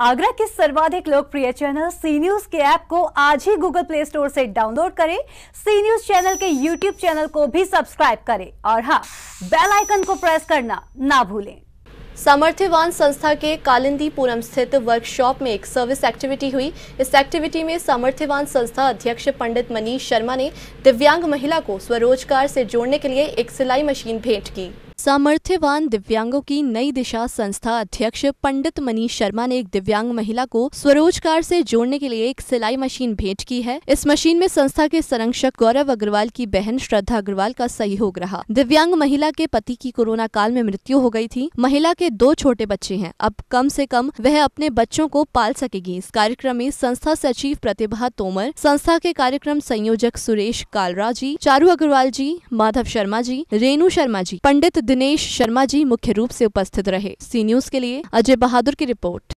आगरा के सर्वाधिक लोकप्रिय चैनल सी न्यूज के ऐप को आज ही गूगल प्ले स्टोर से डाउनलोड करें सी न्यूज चैनल के यूट्यूब चैनल को भी सब्सक्राइब करें और हाँ बेल आइकन को प्रेस करना ना भूलें सामर्थ्यवान संस्था के कालिंदी पूनम स्थित वर्कशॉप में एक सर्विस एक्टिविटी हुई इस एक्टिविटी में सामर्थ्यवान संस्था अध्यक्ष पंडित मनीष शर्मा ने दिव्यांग महिला को स्वरोजगार से जोड़ने के लिए एक सिलाई मशीन भेंट की सामर्थ्यवान दिव्यांगों की नई दिशा संस्था अध्यक्ष पंडित मनीष शर्मा ने एक दिव्यांग महिला को स्वरोजगार से जोड़ने के लिए एक सिलाई मशीन भेंट की है इस मशीन में संस्था के संरक्षक गौरव अग्रवाल की बहन श्रद्धा अग्रवाल का सहयोग रहा दिव्यांग महिला के पति की कोरोना काल में मृत्यु हो गयी थी महिला के दो छोटे बच्चे है अब कम ऐसी कम वह अपने बच्चों को पाल सकेगी इस कार्यक्रम में संस्था सचिव प्रतिभा तोमर संस्था के कार्यक्रम संयोजक सुरेश कालरा जी चारू अग्रवाल जी माधव शर्मा जी रेणु शर्मा जी पंडित दिनेश शर्मा जी मुख्य रूप से उपस्थित रहे सी न्यूज के लिए अजय बहादुर की रिपोर्ट